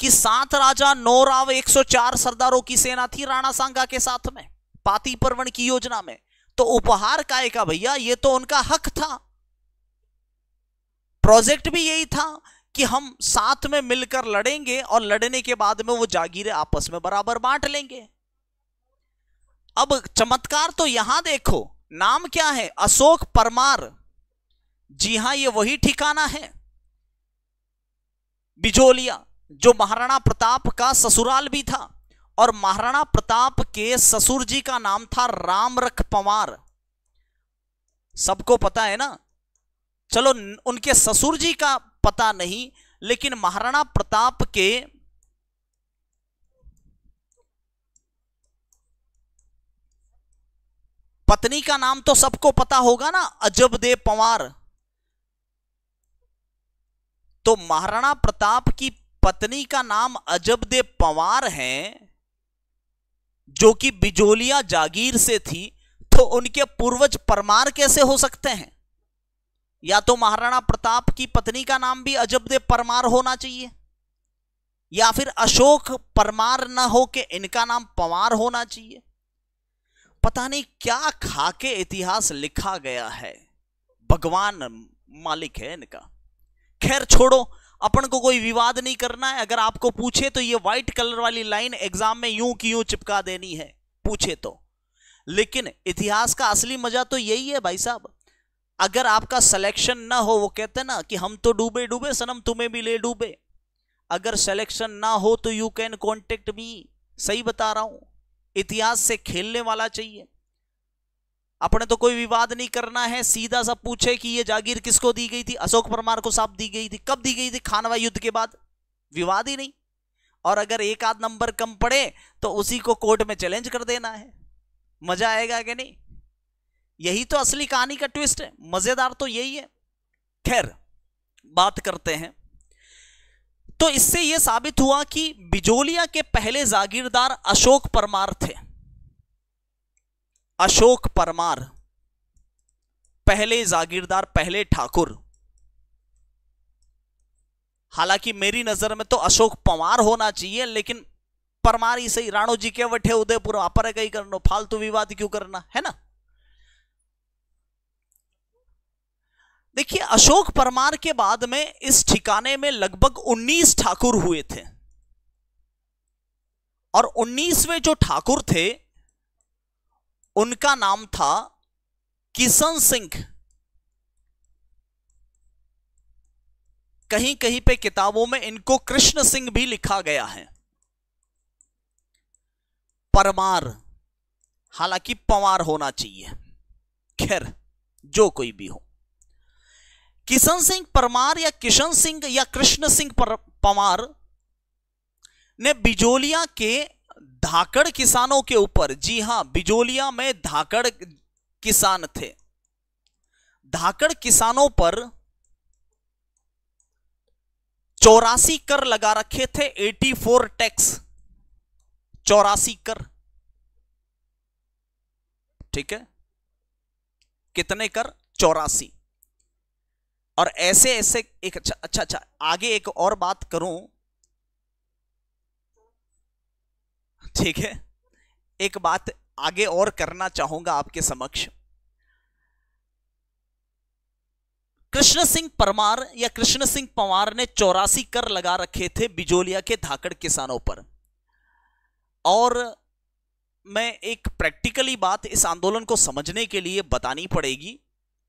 कि सात राजा नौ राव चार सरदारों की सेना थी राणा सांगा के साथ में पाती पर्वण की योजना में तो उपहार काय का भैया ये तो उनका हक था प्रोजेक्ट भी यही था कि हम साथ में मिलकर लड़ेंगे और लड़ने के बाद में वो जागीरें आपस में बराबर बांट लेंगे अब चमत्कार तो यहां देखो नाम क्या है अशोक परमार जी हां ये वही ठिकाना है बिजोलिया जो महाराणा प्रताप का ससुराल भी था और महाराणा प्रताप के ससुर जी का नाम था रामरख पंवार सबको पता है ना चलो उनके ससुर जी का पता नहीं लेकिन महाराणा प्रताप के पत्नी का नाम तो सबको पता होगा ना अजब देव पंवार तो महाराणा प्रताप की पत्नी का नाम अजब दे पवार है जो कि बिजोलिया जागीर से थी तो उनके पूर्वज परमार कैसे हो सकते हैं या तो महाराणा प्रताप की पत्नी का नाम भी अजब दे परमार होना चाहिए या फिर अशोक परमार ना हो के इनका नाम पवार होना चाहिए पता नहीं क्या खाके इतिहास लिखा गया है भगवान मालिक है इनका खैर छोड़ो अपन को कोई विवाद नहीं करना है अगर आपको पूछे तो ये व्हाइट कलर वाली लाइन एग्जाम में यूं की यूं चिपका देनी है पूछे तो लेकिन इतिहास का असली मजा तो यही है भाई साहब अगर आपका सिलेक्शन ना हो वो कहते ना कि हम तो डूबे डूबे सनम तुम्हें भी ले डूबे अगर सिलेक्शन ना हो तो यू कैन कॉन्टेक्ट मी सही बता रहा हूं इतिहास से खेलने वाला चाहिए अपने तो कोई विवाद नहीं करना है सीधा सा पूछे कि ये जागीर किसको दी गई थी अशोक परमार को साफ दी गई थी कब दी गई थी खानवा युद्ध के बाद विवाद ही नहीं और अगर एक आध नंबर कम पड़े तो उसी को कोर्ट में चैलेंज कर देना है मजा आएगा कि नहीं यही तो असली कहानी का ट्विस्ट है मजेदार तो यही है खैर बात करते हैं तो इससे यह साबित हुआ कि बिजोलिया के पहले जागीरदार अशोक परमार थे अशोक परमार पहले जागीरदार पहले ठाकुर हालांकि मेरी नजर में तो अशोक पवार होना चाहिए लेकिन परमार ही सही राणो जी के वठे उदयपुर अपर कहीं करना फालतू विवाद क्यों करना है ना देखिए अशोक परमार के बाद में इस ठिकाने में लगभग 19 ठाकुर हुए थे और 19वें जो ठाकुर थे उनका नाम था किशन सिंह कहीं कहीं पे किताबों में इनको कृष्ण सिंह भी लिखा गया है परमार हालांकि पवार होना चाहिए खैर जो कोई भी हो किशन सिंह परमार या किशन सिंह या कृष्ण सिंह पवार ने बिजोलिया के धाकड़ किसानों के ऊपर जी हां बिजोलिया में धाकड़ किसान थे धाकड़ किसानों पर चौरासी कर लगा रखे थे 84 टैक्स चौरासी कर ठीक है कितने कर चौरासी और ऐसे ऐसे एक अच्छा अच्छा अच्छा आगे एक और बात करूं ठीक है एक बात आगे और करना चाहूंगा आपके समक्ष कृष्ण सिंह परमार या कृष्ण सिंह पवार ने चौरासी कर लगा रखे थे बिजोलिया के धाकड़ किसानों पर और मैं एक प्रैक्टिकली बात इस आंदोलन को समझने के लिए बतानी पड़ेगी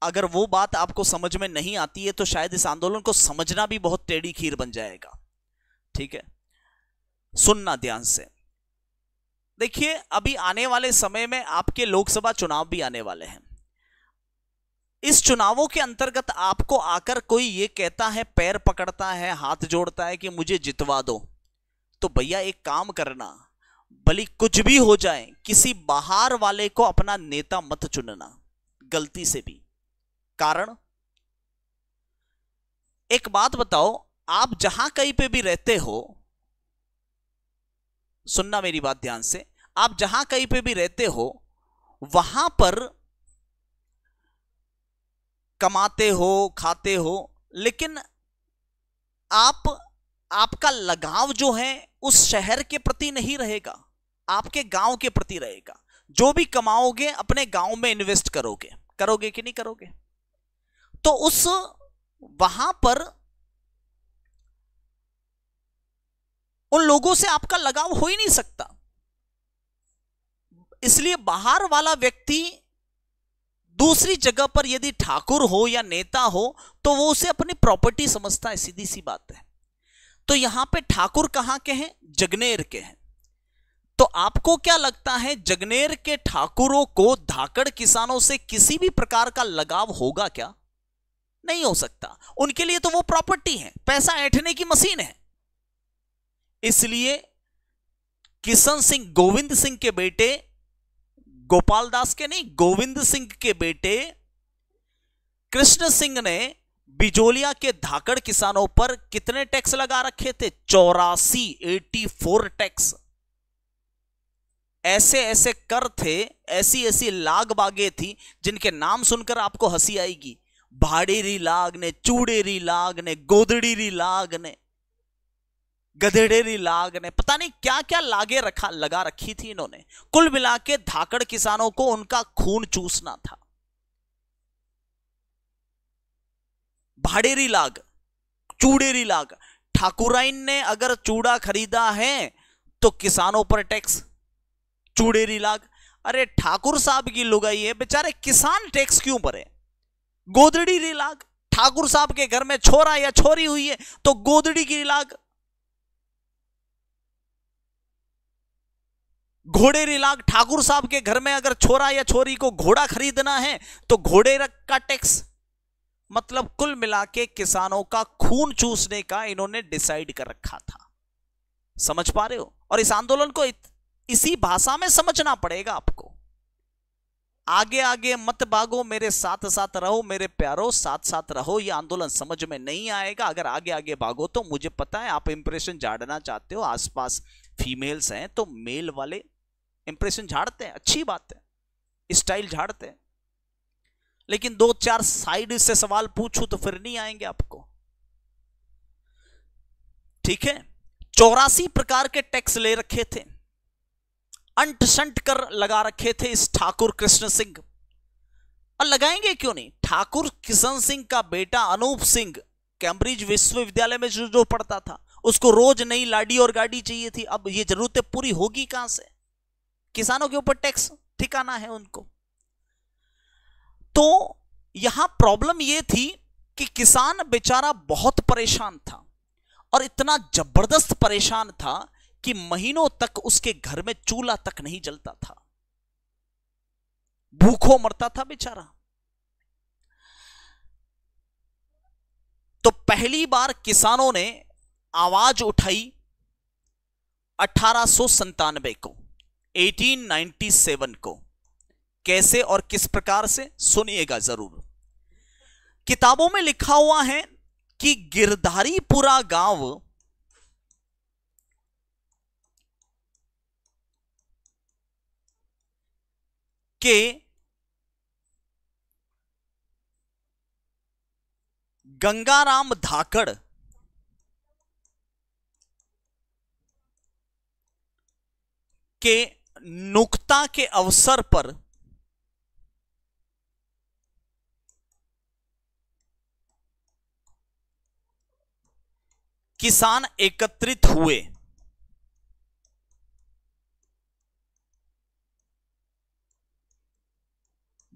अगर वो बात आपको समझ में नहीं आती है तो शायद इस आंदोलन को समझना भी बहुत टेढ़ी खीर बन जाएगा ठीक है सुनना ध्यान से देखिए अभी आने वाले समय में आपके लोकसभा चुनाव भी आने वाले हैं इस चुनावों के अंतर्गत आपको आकर कोई ये कहता है पैर पकड़ता है हाथ जोड़ता है कि मुझे जितवा दो तो भैया एक काम करना भली कुछ भी हो जाए किसी बाहर वाले को अपना नेता मत चुनना गलती से भी कारण एक बात बताओ आप जहां कहीं पे भी रहते हो सुनना मेरी बात ध्यान से आप जहां कहीं पे भी रहते हो वहां पर कमाते हो खाते हो लेकिन आप आपका लगाव जो है उस शहर के प्रति नहीं रहेगा आपके गांव के प्रति रहेगा जो भी कमाओगे अपने गांव में इन्वेस्ट करोगे करोगे कि नहीं करोगे तो उस वहां पर उन लोगों से आपका लगाव हो ही नहीं सकता इसलिए बाहर वाला व्यक्ति दूसरी जगह पर यदि ठाकुर हो या नेता हो तो वो उसे अपनी प्रॉपर्टी समझता है सीधी सी बात है तो यहां पे ठाकुर कहां के हैं जगनेर के हैं तो आपको क्या लगता है जगनेर के ठाकुरों को धाकड़ किसानों से किसी भी प्रकार का लगाव होगा क्या नहीं हो सकता उनके लिए तो वो प्रॉपर्टी है पैसा ऐठने की मशीन है इसलिए किशन सिंह गोविंद सिंह के बेटे गोपाल दास के नहीं गोविंद सिंह के बेटे कृष्ण सिंह ने बिजोलिया के धाकड़ किसानों पर कितने टैक्स लगा रखे थे चौरासी एटी फोर टैक्स ऐसे ऐसे कर थे ऐसी ऐसी लाग बागे थी जिनके नाम सुनकर आपको हंसी आएगी भाड़ेरी लाग ने चूड़ेरी लाग ने गोदड़ीरी लाग ने गधेड़ेरी लाग ने पता नहीं क्या क्या लागे रखा लगा रखी थी इन्होंने कुल मिला के धाकड़ किसानों को उनका खून चूसना था भाड़ेरी लाग चूड़ेरी लाग ठाकुराइन ने अगर चूड़ा खरीदा है तो किसानों पर टैक्स चूड़ेरी लाग अरे ठाकुर साहब की लुगाई है बेचारे किसान टैक्स क्यों भरे गोदड़ी रिलाग ठाकुर साहब के घर में छोरा या छोरी हुई है तो गोदड़ी की रिलाग घोड़े रिलाग ठाकुर साहब के घर में अगर छोरा या छोरी को घोड़ा खरीदना है तो घोड़े रख का टैक्स मतलब कुल मिला के किसानों का खून चूसने का इन्होंने डिसाइड कर रखा था समझ पा रहे हो और इस आंदोलन को इत, इसी भाषा में समझना पड़ेगा आपको आगे आगे मत भागो मेरे साथ साथ रहो मेरे प्यारो साथ साथ रहो ये आंदोलन समझ में नहीं आएगा अगर आगे आगे भागो तो मुझे पता है आप इंप्रेशन झाड़ना चाहते हो आसपास फीमेल्स हैं तो मेल वाले इंप्रेशन झाड़ते हैं अच्छी बात है स्टाइल झाड़ते हैं लेकिन दो चार साइड से सवाल पूछूं तो फिर नहीं आएंगे आपको ठीक है चौरासी प्रकार के टैक्स ले रखे थे अंट संट कर लगा रखे थे इस ठाकुर कृष्ण सिंह और लगाएंगे क्यों नहीं ठाकुर किशन सिंह का बेटा अनूप सिंह कैम्ब्रिज विश्वविद्यालय में जो जो पढ़ता था उसको रोज नई लाडी और गाड़ी चाहिए थी अब ये जरूरतें पूरी होगी कहां से किसानों के ऊपर टैक्स ठिकाना है उनको तो यहां प्रॉब्लम यह थी कि किसान बेचारा बहुत परेशान था और इतना जबरदस्त परेशान था कि महीनों तक उसके घर में चूल्हा तक नहीं जलता था भूखों मरता था बेचारा तो पहली बार किसानों ने आवाज उठाई अठारह को 1897 को कैसे और किस प्रकार से सुनिएगा जरूर किताबों में लिखा हुआ है कि गिरधारीपुरा गांव के गंगाराम धाकड़ के नुक्ता के अवसर पर किसान एकत्रित हुए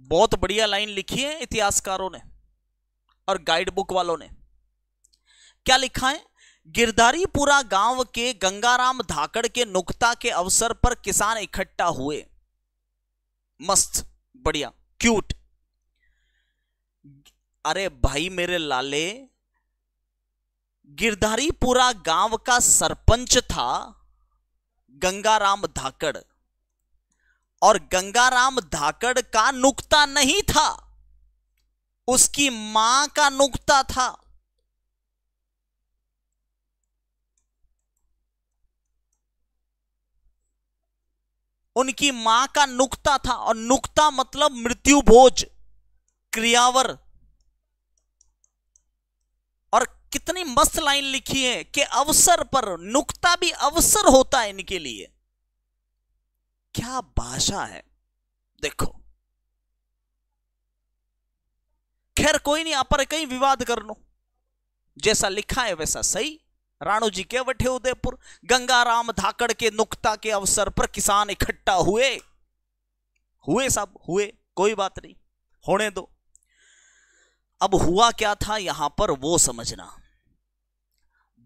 बहुत बढ़िया लाइन लिखी है इतिहासकारों ने और गाइडबुक वालों ने क्या लिखा है गिरधारीपुरा गांव के गंगाराम धाकड़ के नुक्ता के अवसर पर किसान इकट्ठा हुए मस्त बढ़िया क्यूट अरे भाई मेरे लाले गिरधारीपुरा गांव का सरपंच था गंगाराम धाकड़ और गंगाराम धाकड़ का नुक्ता नहीं था उसकी मां का नुक्ता था उनकी मां का नुक्ता था और नुक्ता मतलब मृत्यु भोज क्रियावर और कितनी मस्त लाइन लिखी है कि अवसर पर नुक्ता भी अवसर होता है इनके लिए क्या भाषा है देखो खैर कोई नहीं अपर कहीं विवाद कर लो जैसा लिखा है वैसा सही राणू जी के बैठे उदयपुर गंगाराम धाकड़ के नुक्ता के अवसर पर किसान इकट्ठा हुए हुए सब हुए कोई बात नहीं होने दो अब हुआ क्या था यहां पर वो समझना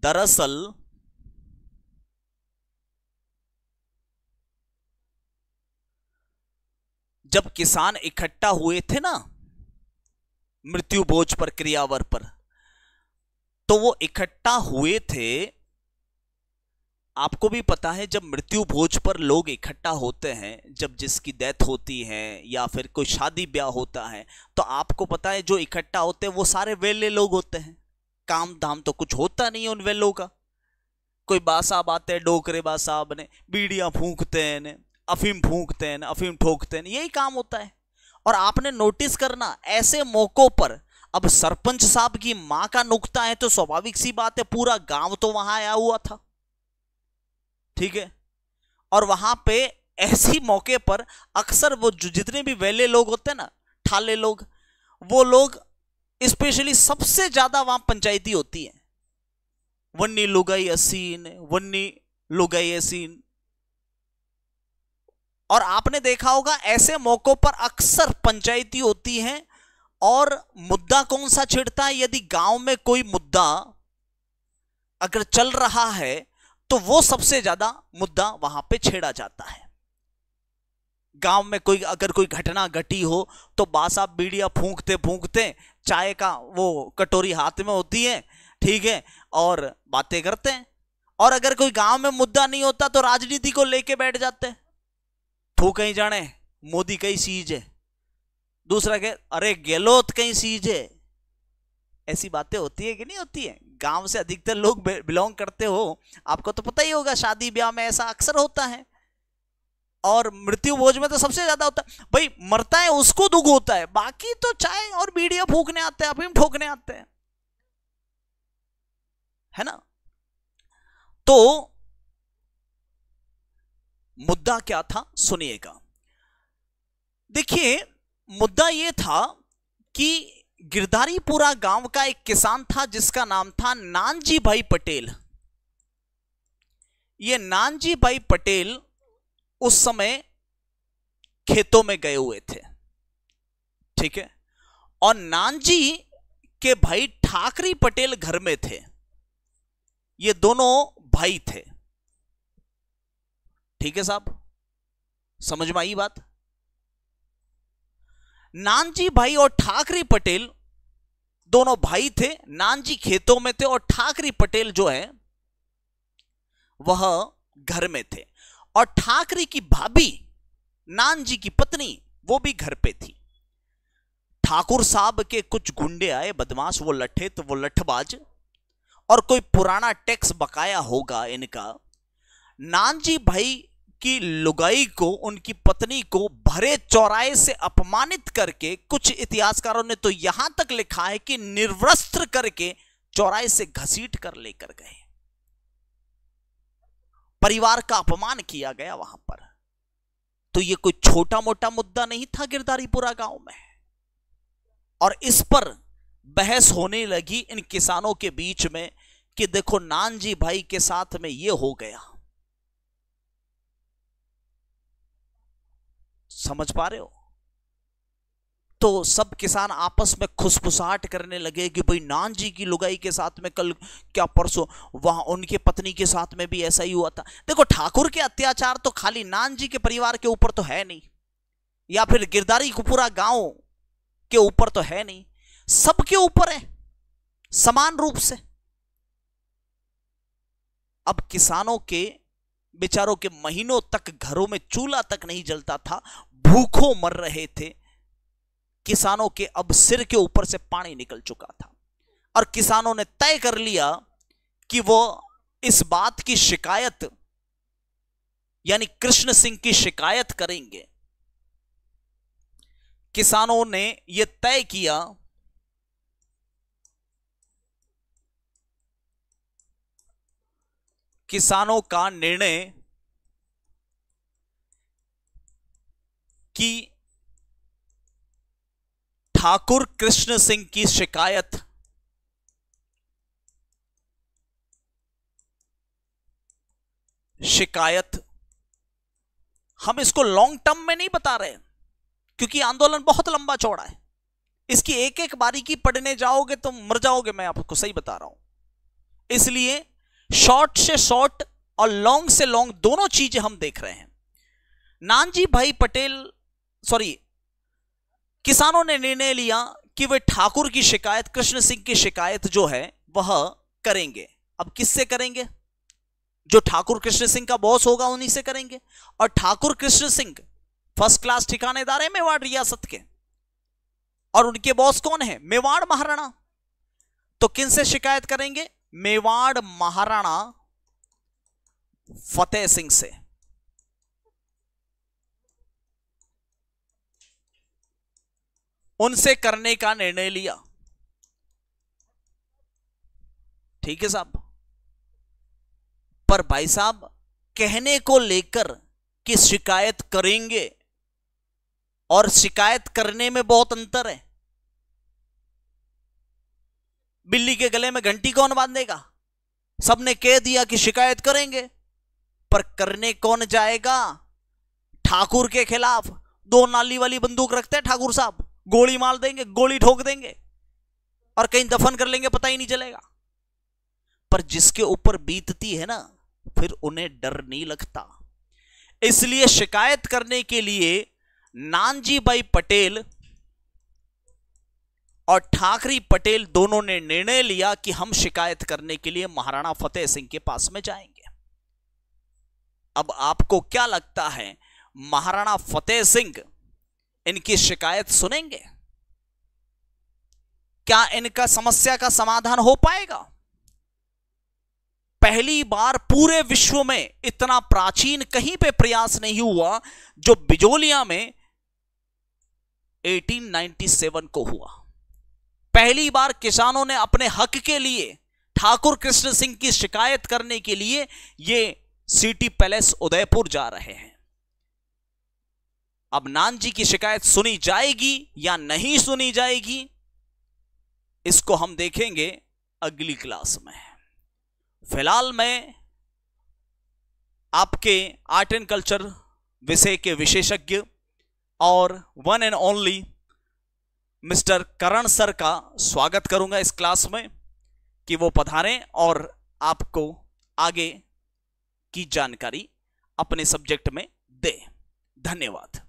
दरअसल जब किसान इकट्ठा हुए थे ना मृत्यु बोझ पर क्रियावर पर तो वो इकट्ठा हुए थे आपको भी पता है जब मृत्यु भोज पर लोग इकट्ठा होते हैं जब जिसकी डेथ होती है या फिर कोई शादी ब्याह होता है तो आपको पता है जो इकट्ठा होते हैं वो सारे वेले लोग होते हैं काम धाम तो कुछ होता नहीं है उन वेलों का कोई बासाब आते हैं डोकरे बासाब ने बीड़ियाँ फूंकते हैं अफीम फूंकते हैं अफीम ठोकते हैं यही काम होता है और आपने नोटिस करना ऐसे मौक़ों पर अब सरपंच साहब की मां का नुकता है तो स्वाभाविक सी बात है पूरा गांव तो वहां आया हुआ था ठीक है और वहां पे ऐसी मौके पर अक्सर वो जितने भी वेले लोग होते हैं ना ठाले लोग वो लोग स्पेशली सबसे ज्यादा वहां पंचायती होती है वन्नी लुगाई असीन वन्नी लुगाई असीन और आपने देखा होगा ऐसे मौकों पर अक्सर पंचायती होती हैं और मुद्दा कौन सा छिड़ता है यदि गांव में कोई मुद्दा अगर चल रहा है तो वो सबसे ज्यादा मुद्दा वहां पे छेड़ा जाता है गांव में कोई अगर कोई घटना घटी हो तो बासा बीड़िया फूंकते फूंकते चाय का वो कटोरी हाथ में होती है ठीक है और बातें करते हैं और अगर कोई गांव में मुद्दा नहीं होता तो राजनीति को लेके बैठ जाते ठू कहीं जाने मोदी कई चीज है दूसरा क्या अरे गहलोत तो कहीं सीजे ऐसी बातें होती है कि नहीं होती है गांव से अधिकतर लोग बिलोंग करते हो आपको तो पता ही होगा शादी ब्याह में ऐसा अक्सर होता है और मृत्यु भोज में तो सबसे ज्यादा होता है भाई मरता है उसको दुख होता है बाकी तो चाय और बीड़िया फूकने आते हैं अफीम ठोकने आते हैं है ना तो मुद्दा क्या था सुनिएगा देखिए मुद्दा यह था कि गिरधारीपुरा गांव का एक किसान था जिसका नाम था नानजी भाई पटेल ये नानजी भाई पटेल उस समय खेतों में गए हुए थे ठीक है और नानजी के भाई ठाकरी पटेल घर में थे ये दोनों भाई थे ठीक है साहब समझ में आई बात नानजी भाई और ठाकरे पटेल दोनों भाई थे नानजी खेतों में थे और ठाकरे पटेल जो है वह घर में थे और ठाकरे की भाभी नानजी की पत्नी वो भी घर पे थी ठाकुर साहब के कुछ गुंडे आए बदमाश वो लठे तो वो लठबाज और कोई पुराना टैक्स बकाया होगा इनका नानजी भाई उनकी लुगाई को उनकी पत्नी को भरे चौराहे से अपमानित करके कुछ इतिहासकारों ने तो यहां तक लिखा है कि निर्वस्त्र करके चौराहे से घसीट कर लेकर गए परिवार का अपमान किया गया वहां पर तो यह कोई छोटा मोटा मुद्दा नहीं था गिरदारीपुरा गांव में और इस पर बहस होने लगी इन किसानों के बीच में कि देखो नानजी भाई के साथ में ये हो गया समझ पा रहे हो तो सब किसान आपस में खुशफुसाहट करने लगे कि भाई नान जी की लुगाई के साथ में कल क्या परसों वहां उनके पत्नी के साथ में भी ऐसा ही हुआ था देखो ठाकुर के अत्याचार तो खाली नान जी के परिवार के ऊपर तो है नहीं या फिर गिरदारी पूरा गांव के ऊपर तो है नहीं सबके ऊपर है समान रूप से अब किसानों के बेचारों के महीनों तक घरों में चूल्हा तक नहीं जलता था भूखों मर रहे थे किसानों के अब सिर के ऊपर से पानी निकल चुका था और किसानों ने तय कर लिया कि वो इस बात की शिकायत यानी कृष्ण सिंह की शिकायत करेंगे किसानों ने यह तय किया किसानों का निर्णय कि ठाकुर कृष्ण सिंह की शिकायत शिकायत हम इसको लॉन्ग टर्म में नहीं बता रहे क्योंकि आंदोलन बहुत लंबा चौड़ा है इसकी एक एक बारी की पढ़ने जाओगे तो मर जाओगे मैं आपको सही बता रहा हूं इसलिए शॉर्ट से शॉर्ट और लॉन्ग से लॉन्ग दोनों चीजें हम देख रहे हैं नानजी भाई पटेल सॉरी किसानों ने निर्णय लिया कि वे ठाकुर की शिकायत कृष्ण सिंह की शिकायत जो है वह करेंगे अब किससे करेंगे जो ठाकुर कृष्ण सिंह का बॉस होगा उन्हीं से करेंगे और ठाकुर कृष्ण सिंह फर्स्ट क्लास ठिकानेदार है मेवाड़ रियासत के और उनके बॉस कौन है मेवाड़ महाराणा तो किन से शिकायत करेंगे मेवाड़ महाराणा फतेह सिंह से उनसे करने का निर्णय लिया ठीक है साहब पर भाई साहब कहने को लेकर कि शिकायत करेंगे और शिकायत करने में बहुत अंतर है बिल्ली के गले में घंटी कौन बांधेगा सबने कह दिया कि शिकायत करेंगे पर करने कौन जाएगा ठाकुर के खिलाफ दो नाली वाली बंदूक रखते हैं ठाकुर साहब गोली मार देंगे गोली ठोक देंगे और कहीं दफन कर लेंगे पता ही नहीं चलेगा पर जिसके ऊपर बीतती है ना फिर उन्हें डर नहीं लगता इसलिए शिकायत करने के लिए नानजी भाई पटेल और ठाकरी पटेल दोनों ने निर्णय लिया कि हम शिकायत करने के लिए महाराणा फतेह सिंह के पास में जाएंगे अब आपको क्या लगता है महाराणा फतेह सिंह इनकी शिकायत सुनेंगे क्या इनका समस्या का समाधान हो पाएगा पहली बार पूरे विश्व में इतना प्राचीन कहीं पे प्रयास नहीं हुआ जो बिजोलिया में 1897 को हुआ पहली बार किसानों ने अपने हक के लिए ठाकुर कृष्ण सिंह की शिकायत करने के लिए ये सिटी पैलेस उदयपुर जा रहे हैं अब नान जी की शिकायत सुनी जाएगी या नहीं सुनी जाएगी इसको हम देखेंगे अगली क्लास में फिलहाल मैं आपके आर्ट एंड कल्चर विषय के विशेषज्ञ और one and only mister Karan sir का स्वागत करूंगा इस क्लास में कि वो पधारें और आपको आगे की जानकारी अपने सब्जेक्ट में दें धन्यवाद